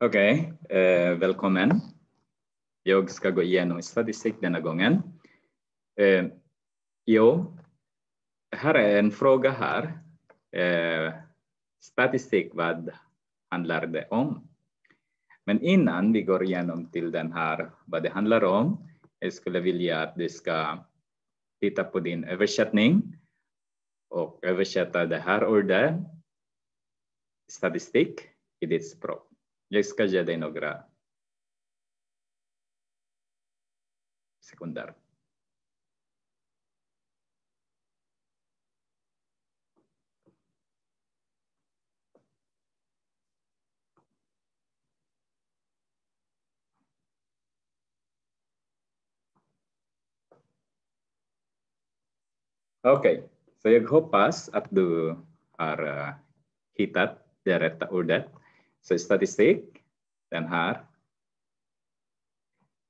Okej, okay. eh, välkommen. Jag ska gå igenom statistik denna gången. Eh, jo, här är en fråga här. Eh, statistik, vad handlar det om? Men innan vi går igenom till den här, vad det handlar om, jag skulle vilja att du ska titta på din översättning och översätta det här ordet, statistik, i ditt språk. Jusqu'à Jadénogra secundaire. Okay, sekunder. Oke saya att du har hitat det rätta ordet. Så statistik, den här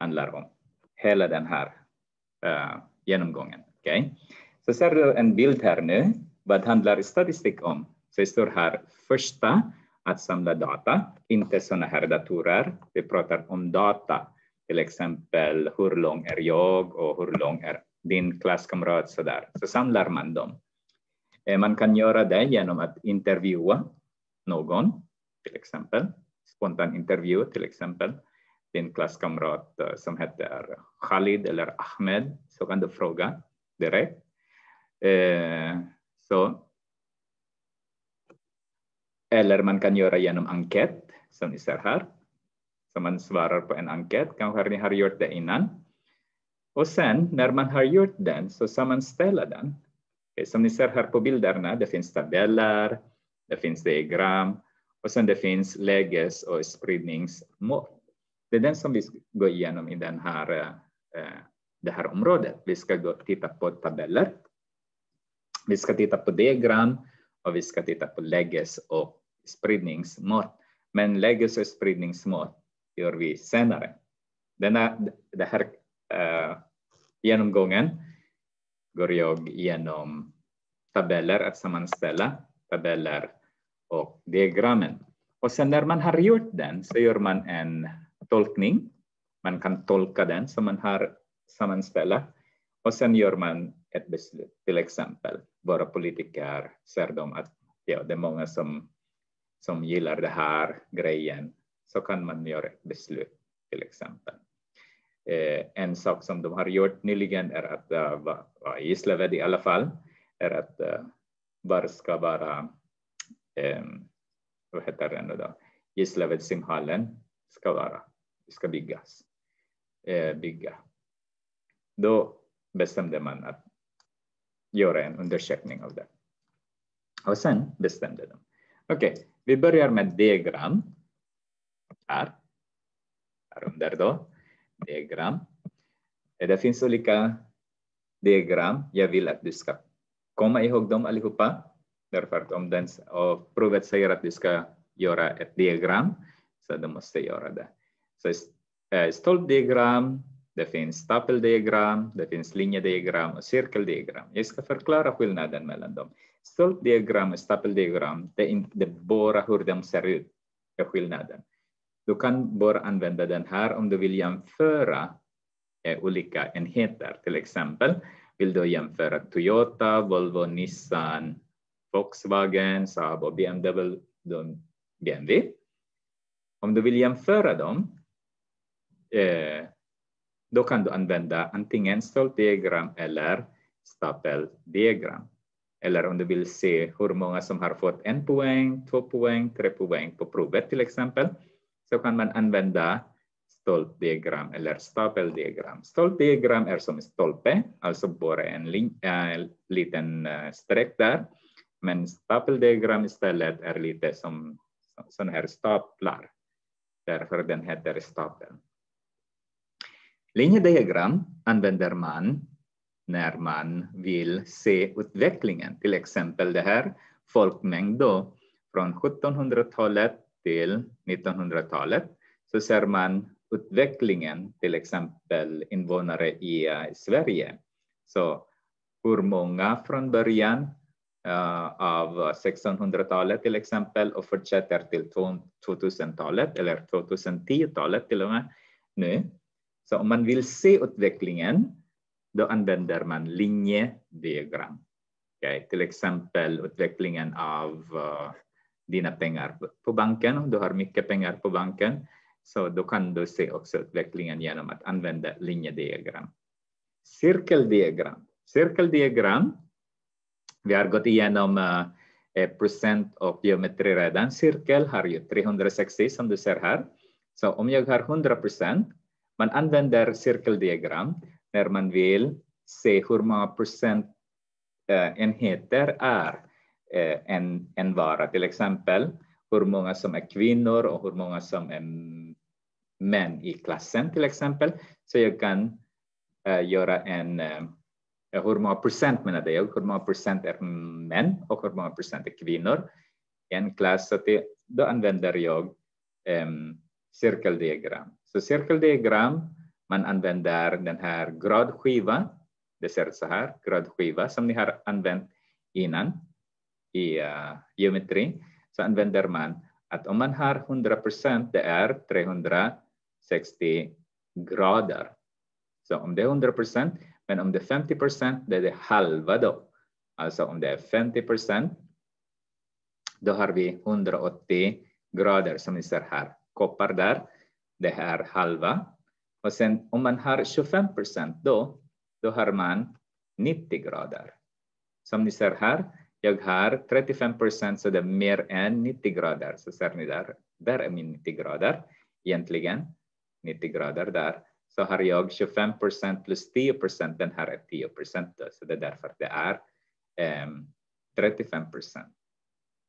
handlar om hela den här uh, genomgången. Okay? Så ser du en bild här nu. Vad handlar statistik om? Så det står här första, att samla data, inte sådana här datorer. Vi pratar om data, till exempel hur lång är jag och hur lång är din klasskamrat så Så samlar man dem. Eh, man kan göra det genom att intervjua någon till exempel. Spontan intervju till exempel. Din klasskamrat eh, som heter Khalid eller Ahmed så kan du fråga direkt. Eh, så. Eller man kan göra genom enkät som ni ser här. Så man svarar på en enkät, kanske ni har gjort det innan. Och sen när man har gjort den så sammanställer den. Eh, som ni ser här på bilderna, det finns tabeller, det finns diagram och sen det finns läges och spridningsmått. Det är den som vi ska gå igenom i den här, eh, det här området. Vi ska gå, titta på tabeller. Vi ska titta på diagram och vi ska titta på läges och spridningsmått. Men läges och spridningsmått gör vi senare. Denna, den här uh, genomgången går jag igenom tabeller att sammanställa, tabeller och diagrammen. Och sen när man har gjort den så gör man en tolkning. Man kan tolka den som man har sammanställt och sen gör man ett beslut. Till exempel, våra politiker ser de att ja, det är många som, som gillar den här grejen, så kan man göra ett beslut till exempel. Eh, en sak som de har gjort nyligen är att, uh, va, va, i Gislaved i alla fall, är att uh, var ska vara um, vad heter det nu då, simhallen ska vara, ska byggas, eh, bygga. Då bestämde man att göra en undersökning av det. Och sen bestämde de. Okej, okay, vi börjar med diagram. Här. Här under då. Diagram. Eh, det finns olika diagram. Jag vill att du ska komma ihåg dem allihopa. Därför att om den, och provet säger att du ska göra ett diagram, så du måste göra det. Så eh, stolpdiagram, det finns stapeldiagram, det finns linjediagram och cirkeldiagram. Jag ska förklara skillnaden mellan dem. Stolpdiagram och stapeldiagram, det är inte bara hur de ser ut, är skillnaden. Du kan bara använda den här om du vill jämföra eh, olika enheter. Till exempel vill du jämföra Toyota, Volvo, Nissan, Volkswagen, Saab och BMW, BMW. Om du vill jämföra dem, eh, då kan du använda antingen stolpdiagram eller stapeldiagram. Eller om du vill se hur många som har fått en poäng, två poäng, tre poäng på provet till exempel, så kan man använda stolpdiagram eller stapeldiagram. Stolpdiagram är som stolpe, alltså bara en, äh, liten eh, streck där. Men stapeldiagram istället är lite som sådana här staplar. Därför den heter stapel. Linjediagram använder man när man vill se utvecklingen, till exempel det här folkmängd då från 1700-talet till 1900-talet så ser man utvecklingen, till exempel invånare i Sverige. Så hur många från början Eh, av 1600-talet till exempel och fortsätter till 2000-talet eller 2010-talet till och med nu. Så om man vill se utvecklingen, då använder man linjediagram. Okay? Till exempel utvecklingen av uh, dina pengar på banken, om du har mycket pengar på banken, så då kan du se också utvecklingen genom att använda linjediagram. Cirkeldiagram. Cirkeldiagram vi har gått igenom eh, eh, procent och geometri redan. Cirkel har ju 360 som du ser här. Så om jag har 100 procent, man använder cirkeldiagram när man vill se hur många procent eh, enheter är eh, en, en vara. Till exempel hur många som är kvinnor och hur många som är män i klassen till exempel. Så jag kan eh, göra en eh, Eh, hur många procent menar jag, hur många procent är män och hur många procent är kvinnor i en klass. Så det, då använder jag um, cirkeldiagram. Så cirkeldiagram, man använder den här gradskivan. Det ser ut så här, gradskiva som ni har använt innan i uh, geometri. Så använder man att om man har 100 procent, det är 360 grader. Så om det är 100 procent, men om det är 50 procent, det är det halva då. Alltså om det är 50 procent, då har vi 180 grader som ni ser här. Koppar där, det här halva. Och sen om man har 25 procent då, då har man 90 grader. Som ni ser här, jag har 35 procent så det är mer än 90 grader. Så ser ni där, där är min 90 grader egentligen. 90 grader där så har jag 25 procent plus 10 procent, den här är 10 procent så det är därför det är um, ehm, 35 procent.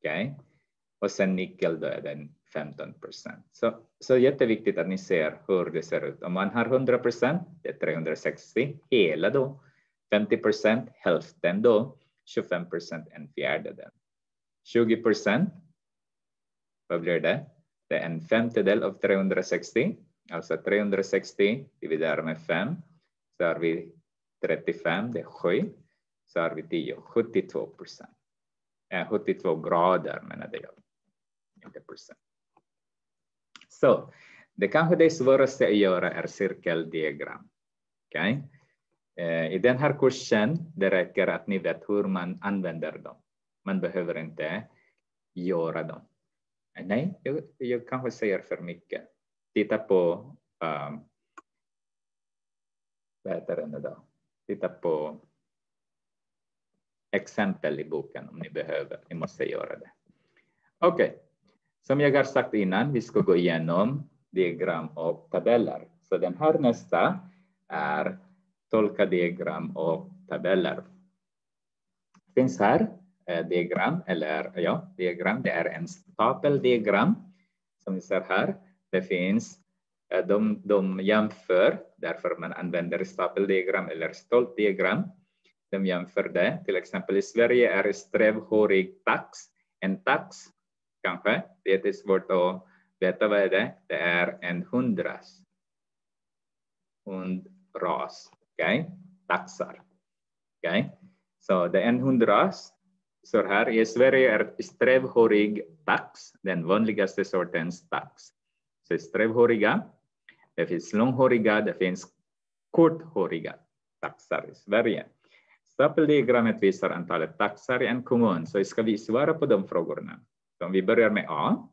Okej? Okay? Och sen nickel då är den 15 procent. Så, så jätteviktigt att ni ser hur det ser ut. Om man har 100 procent, det är 360, hela då. 50 procent, hälften då. 25 procent, en fjärdedel. 20 procent, vad blir det? Det är en femtedel av 360 Alltså 360 dividerat med 5, så har vi 35, det är 7. Så har vi 10, 72 procent. 72 eh, grader menade jag, inte procent. Så det kanske det svåraste att göra är cirkeldiagram. Okay? Eh, I den här kursen det räcker att ni vet hur man använder dem. Man behöver inte göra dem. Eh, nej, jag, jag kanske säger för mycket titta på um, ähm, vad heter det nu då? Titta på exempel i boken om ni behöver. Ni måste göra det. Okej, okay. som jag har sagt innan, vi ska gå igenom diagram och tabeller. Så den här nästa är tolka diagram och tabeller. Finns här eh, diagram eller ja, diagram. Det är en stapeldiagram som ni ser här det finns, eh, de, de jämför, därför man använder stapeldiagram eller stolpdiagram. De jämför det, till exempel i Sverige är strävhårig tax, en tax kanske, det är svårt att veta vad det är det är en hundras. Hundras, okej, okay? taxar. okay? så det är en hundras. Så här i Sverige är strävhårig tax den vanligaste sortens tax finns strävhåriga, det finns långhåriga, det finns korthåriga taxar i Sverige. Stapeldiagrammet visar antalet taxar i en kommun, så ska vi svara på de frågorna. vi börjar med A,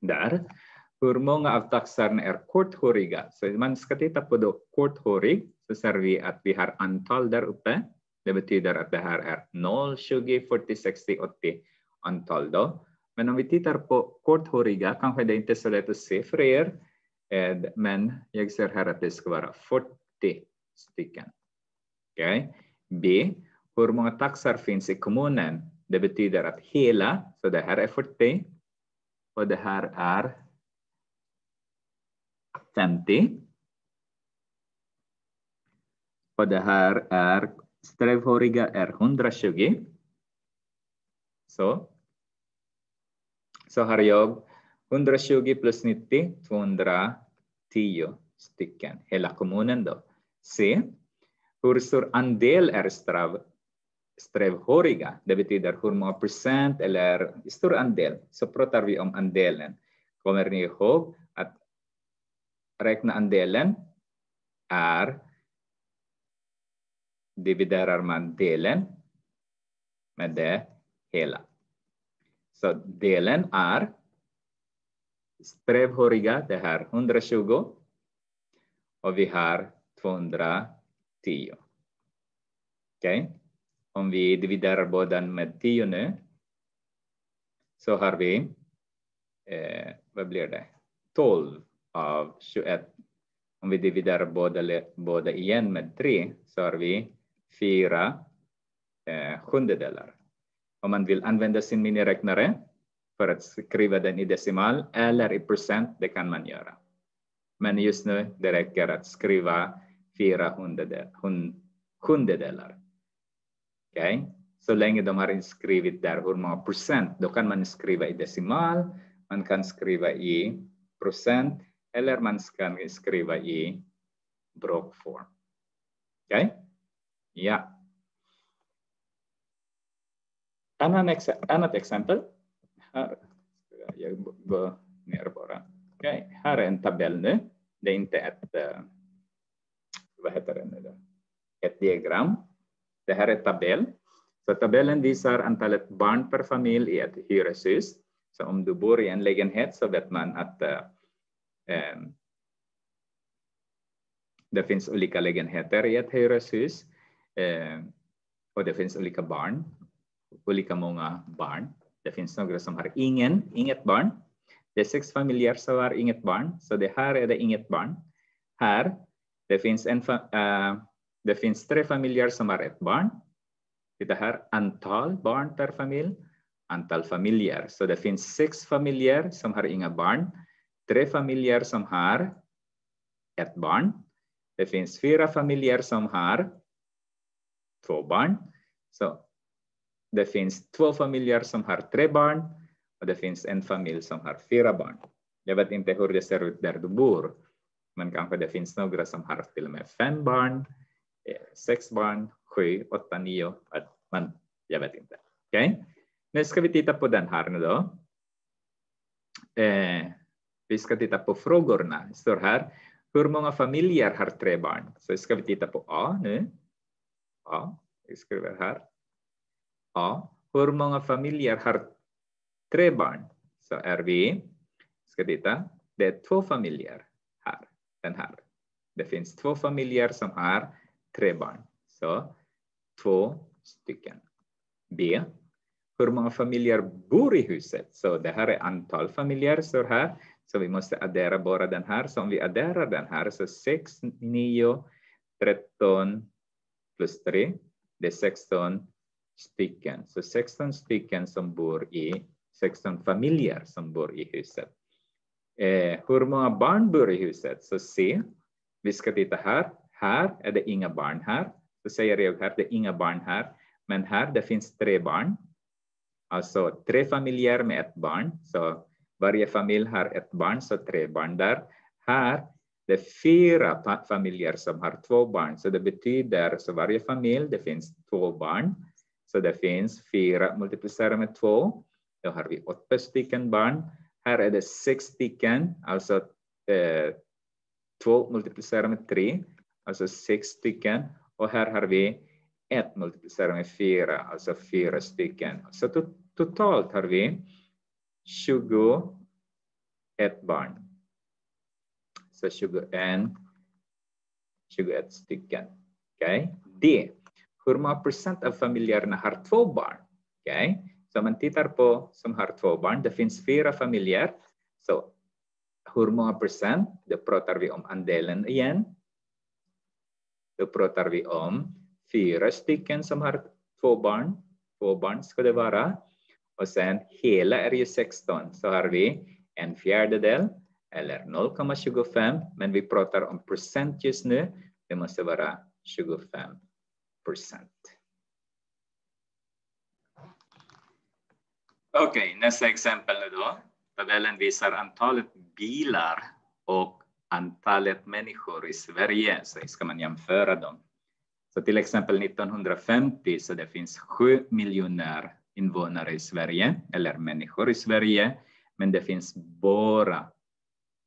där. Hur många av taxarna är korthåriga? Så man ska titta på då korthårig, så ser vi att vi har antal där uppe. Det betyder att det här är 0, 20, 40, 60, 80 antal då. Men om vi tittar på korthåriga kanske det är inte är så lätt att se för er, men jag ser här att det ska vara 40 stycken. Okay. B. Hur många taxar finns i kommunen? Det betyder att hela, så det här är 40 och det här är 50. Och det här är strävhåriga är 120. Så सहर योग 120 plus 90, 210 stycken. Hela kommunen då. Se, Hur stor andel är strav, strävhåriga? Det betyder hur många procent eller stor andel. Så pratar vi om andelen. Kommer ni ihåg att räkna andelen är dividerar man delen med det hela. Så delen är strävhåriga, det här 120 och vi har 210. Okej? Okay? Om vi dividerar båda med 10 nu så har vi, eh, vad blir det, 12 av 21. Om vi dividerar båda, båda igen med 3 så har vi 4 eh, sjundedelar om man vill använda sin miniräknare för att skriva den i decimal eller i procent, det kan man göra. Men just nu det räcker att skriva fyra sjundedelar. Okej, okay? så länge de har skrivit där hur många procent, då kan man skriva i decimal, man kan skriva i procent eller man kan skriva i brokform. Okej? Okay? Ja. Annat exempel, här, jag går ner bara. Okay. Här är en tabell nu. Det är inte ett, eh, vad heter det nu då? ett diagram. Det här är en tabell. Så tabellen visar antalet barn per familj i ett hyreshus. Så om du bor i en lägenhet så vet man att äh, det finns olika lägenheter i ett hyreshus äh, och det finns olika barn olika många barn. Det finns några som har ingen, inget barn. Det är sex familjer som har inget barn, så det här är det inget barn. Här, det finns, en, äh, det finns tre familjer som har ett barn. Titta här, antal barn per familj, antal familjer. Så det finns sex familjer som har inga barn, tre familjer som har ett barn. Det finns fyra familjer som har två barn. Så det finns två familjer som har tre barn och det finns en familj som har fyra barn. Jag vet inte hur det ser ut där du bor, men kanske det finns några som har till och med fem barn, eh, sex barn, sju, åtta, nio, men jag vet inte. okay? nu ska vi titta på den här nu då. Eh, vi ska titta på frågorna. Det står här, hur många familjer har tre barn? Så ska vi titta på A nu. A, vi skriver här. Ja, hur många familjer har tre barn? Så är vi, ska titta, det är två familjer här, den här. Det finns två familjer som har tre barn, så två stycken. B. Hur många familjer bor i huset? Så det här är antal familjer, så här. Så vi måste addera bara den här, så om vi adderar den här, så 6, 9, 13 plus 3, det är 16 stycken. Så 16 stycken som bor i 16 familjer som bor i huset. Eh, hur många barn bor i huset? Så se, vi ska titta här. Här är det inga barn här. Så säger jag här, det är inga barn här. Men här det finns tre barn. Alltså tre familjer med ett barn. Så varje familj har ett barn, så tre barn där. Här det är fyra familjer som har två barn, så det betyder så varje familj det finns två barn. Så det finns fyra multiplicerar med två. Då har vi åtta stycken barn. Här är det sex stycken, alltså eh, två multiplicerar med tre, alltså sex stycken. Och här har vi ett multiplicerar med fyra, alltså fyra stycken. Så to totalt har vi 21 barn. Så 21, 21 stycken. okay. D hur många procent av familjerna har två barn? Okej, okay? så man tittar på som har två barn, det finns fyra familjer. Så hur många procent? Då pratar vi om andelen igen. Då pratar vi om fyra stycken som har två barn. Två barn ska det vara. Och sen hela är ju 16, så har vi en fjärdedel eller 0,25, men vi pratar om procent just nu. Det måste vara 25 Okej, okay, nästa exempel nu då. Tabellen visar antalet bilar och antalet människor i Sverige, så ska man jämföra dem. Så till exempel 1950 så det finns 7 miljoner invånare i Sverige, eller människor i Sverige, men det finns bara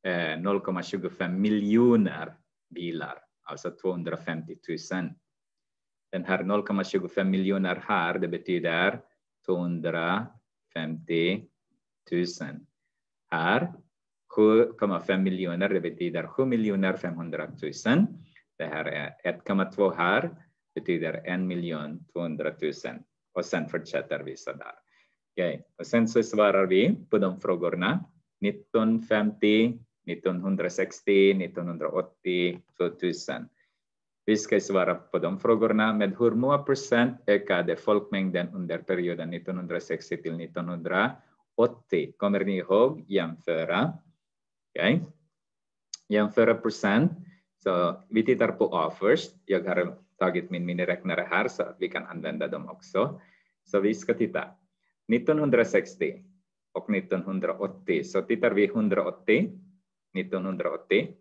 0,25 eh, miljoner bilar, alltså 250 000 den här 0,25 miljoner här, det betyder 250 000. Här 7,5 miljoner, det betyder 7 miljoner 500 000. Det här är 1,2 här, betyder 1 miljon 200 000. Och sen fortsätter vi så där. Okay. Och sen så svarar vi på de frågorna 1950, 1960, 1980, 2000. Vi ska svara på de frågorna med hur många procent ökade folkmängden under perioden 1960 till 1980? Kommer ni ihåg? Jämföra. Okay. Jämföra procent. Så vi tittar på A först. Jag har tagit min miniräknare här så att vi kan använda dem också. Så vi ska titta. 1960 och 1980. Så tittar vi 180. 1980.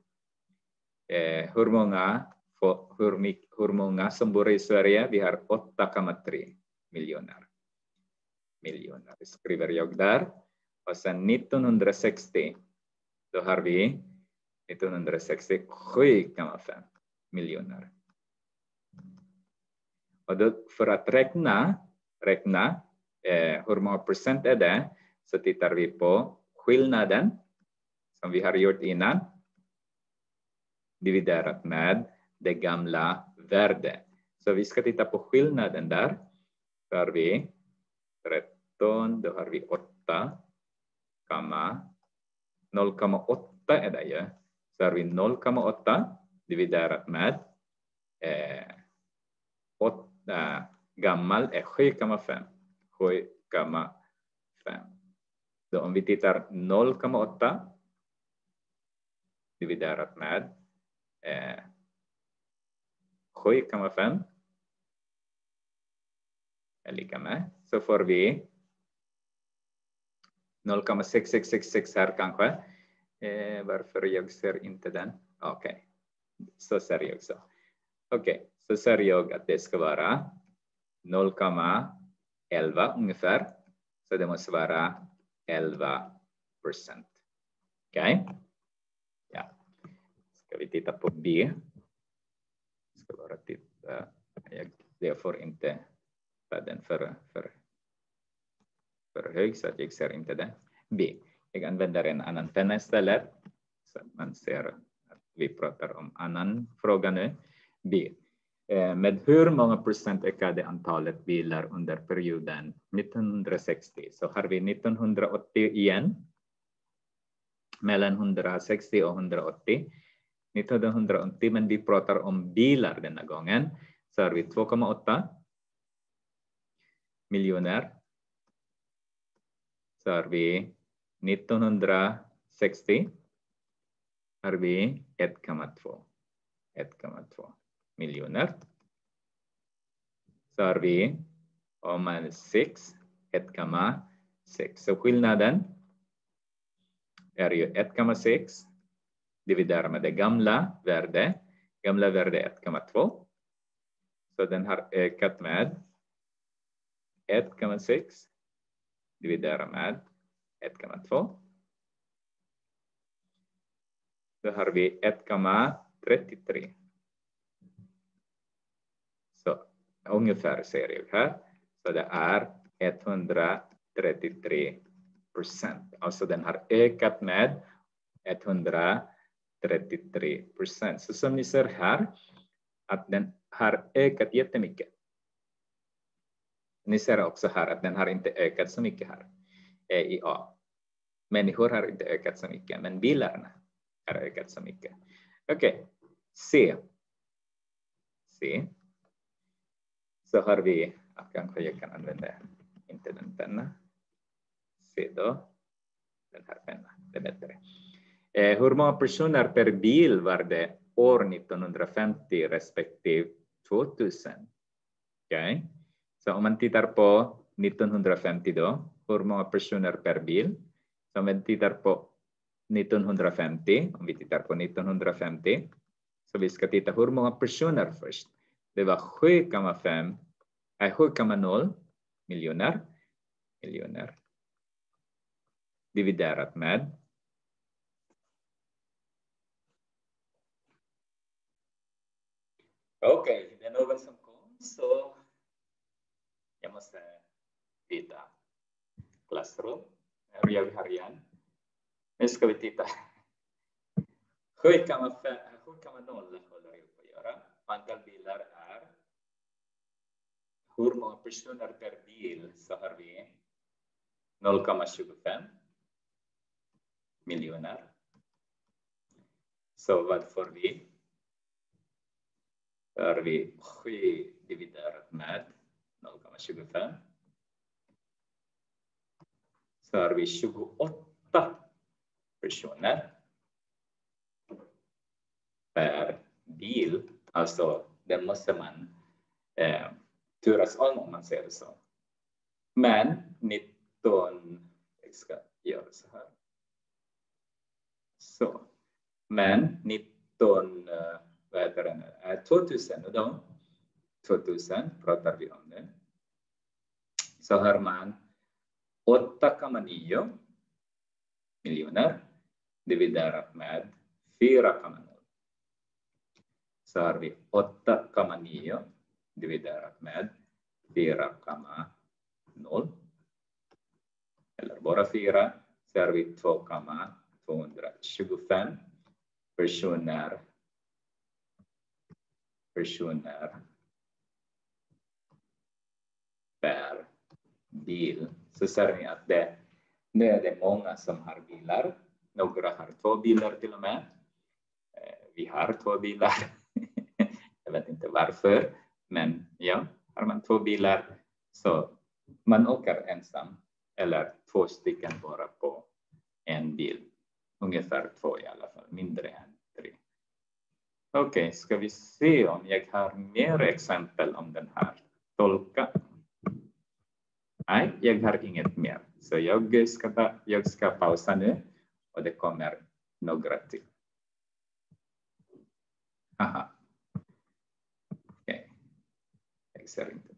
Eh, hur många hur, mycket, hur många som bor i Sverige. Vi har 8,3 miljoner. Miljoner skriver jag där. Och sen 1960, då har vi 1967,5 miljoner. Och då för att räkna, räkna eh, hur många procent är det, så tittar vi på skillnaden som vi har gjort innan dividerat med det gamla värdet. Så vi ska titta på skillnaden där. Då har vi 13, då har vi 8, 0,8 är det ju. Så har vi 0,8 dividerat med eh, 8 eh, gammal är 7,5. 7,5. om vi tittar 0,8 dividerat med eh, 7,5. kan vara är lika med, så får vi 0,6666 här kanske. Eh, varför jag ser inte den? Okej, okay. så ser jag också. Okej, okay. så ser jag att det ska vara 0,11 ungefär. Så det måste vara 11 procent. Okej? Okay. Ja. Ska vi titta på B? för eh, Jag, jag får inte värden för, för, för hög så att jag ser inte det. B. Jag använder en annan penna istället så att man ser att vi pratar om annan fråga nu. B. Eh, med hur många procent ökade antalet bilar under perioden 1960? Så har vi 1980 igen. Mellan 160 och 180. 1980 men vi pratar om bilar denna gången. Så har vi 2,8 miljoner. Så har vi 1960 har vi 1,2 1,2 miljoner. Så har vi om man 6 1,6. Så skillnaden är ju 1,6 dividera med det gamla värdet. Gamla värdet är 1,2. Så den har ökat med 1,6 dividera med 1,2. Då har vi 1,33. Så ungefär ser jag här. Så det är 133 procent. Alltså den har ökat med 100 33 Så som ni ser här, att den har ökat jättemycket. Ni ser också här att den har inte ökat så mycket här EIA. Människor har inte ökat så mycket, men bilarna har ökat så mycket. Okej, okay. C. C. Så har vi, ah, kanske jag kan använda, inte den penna. C då, den här pennan, det är bättre. Eh, hur många personer per bil var det år 1950 respektive 2000? Okay. Så om man tittar på 1950 då, hur många personer per bil? Så om man tittar på 1950, om vi tittar på 1950, så vi ska titta hur många personer först. Det var 7,5, 7,0 eh, miljoner, miljoner dividerat med Okej, okay, det är någon som kom så jag måste byta klassrum. Nu gör Nu ska vi titta. Hur kan man, nolla håller jag på göra? Antal bilar är. Hur många personer per bil så har vi 0,25 miljoner. Så vad får vi? Då har vi 7 dividerat med 0,25. Så har vi 28 personer per bil. Alltså, det måste man eh, turas om, om man säger så. Men 19... Jag ska göra så här. Så. Men 19... Eh, vad heter den, 2000, då, 2000 pratar vi om det, så har man 8,9 miljoner dividerat med 4,0. Så har vi 8,9 dividerat med 4,0. Eller bara 4, så har vi 2,225 personer personer per bil så ser ni att det, nu är det många som har bilar. Några har två bilar till och med. Eh, vi har två bilar. Jag vet inte varför, men ja, har man två bilar så man åker ensam eller två stycken bara på en bil. Ungefär två i alla fall, mindre än Okej, okay, ska vi se om jag har mer exempel om den här tolka. Nej, jag har inget mer. Så jag ska, jag ska pausa nu och det kommer några till. Aha. Okej, okay. jag ser inte.